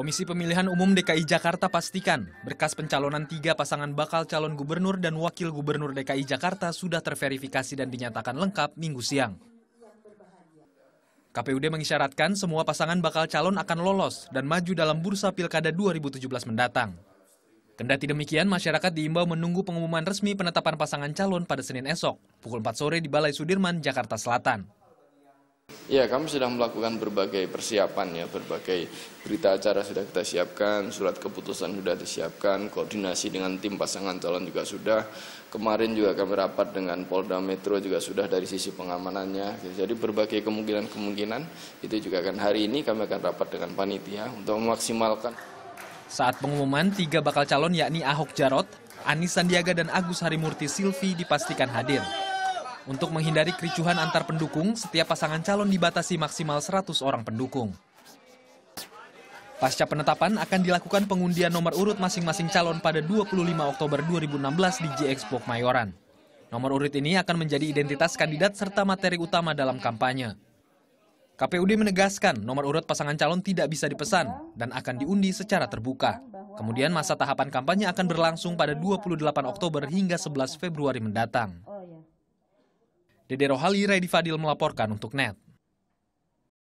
Komisi Pemilihan Umum DKI Jakarta pastikan berkas pencalonan tiga pasangan bakal calon gubernur dan wakil gubernur DKI Jakarta sudah terverifikasi dan dinyatakan lengkap minggu siang. KPUD mengisyaratkan semua pasangan bakal calon akan lolos dan maju dalam bursa pilkada 2017 mendatang. Kendati demikian, masyarakat diimbau menunggu pengumuman resmi penetapan pasangan calon pada Senin esok, pukul 4 sore di Balai Sudirman, Jakarta Selatan. Ya, kami sedang melakukan berbagai persiapan ya, berbagai berita acara sudah kita siapkan, surat keputusan sudah disiapkan, koordinasi dengan tim pasangan calon juga sudah. Kemarin juga kami rapat dengan Polda Metro juga sudah dari sisi pengamanannya. Jadi berbagai kemungkinan-kemungkinan itu juga akan hari ini kami akan rapat dengan panitia untuk memaksimalkan. Saat pengumuman, tiga bakal calon yakni Ahok Jarot, Anis Sandiaga dan Agus Harimurti Silvi dipastikan hadir. Untuk menghindari kericuhan antar pendukung, setiap pasangan calon dibatasi maksimal 100 orang pendukung. Pasca penetapan akan dilakukan pengundian nomor urut masing-masing calon pada 25 Oktober 2016 di G-Expo Mayoran. Nomor urut ini akan menjadi identitas kandidat serta materi utama dalam kampanye. KPUD menegaskan nomor urut pasangan calon tidak bisa dipesan dan akan diundi secara terbuka. Kemudian masa tahapan kampanye akan berlangsung pada 28 Oktober hingga 11 Februari mendatang. Dede Rohali Redi Fadil melaporkan untuk NET.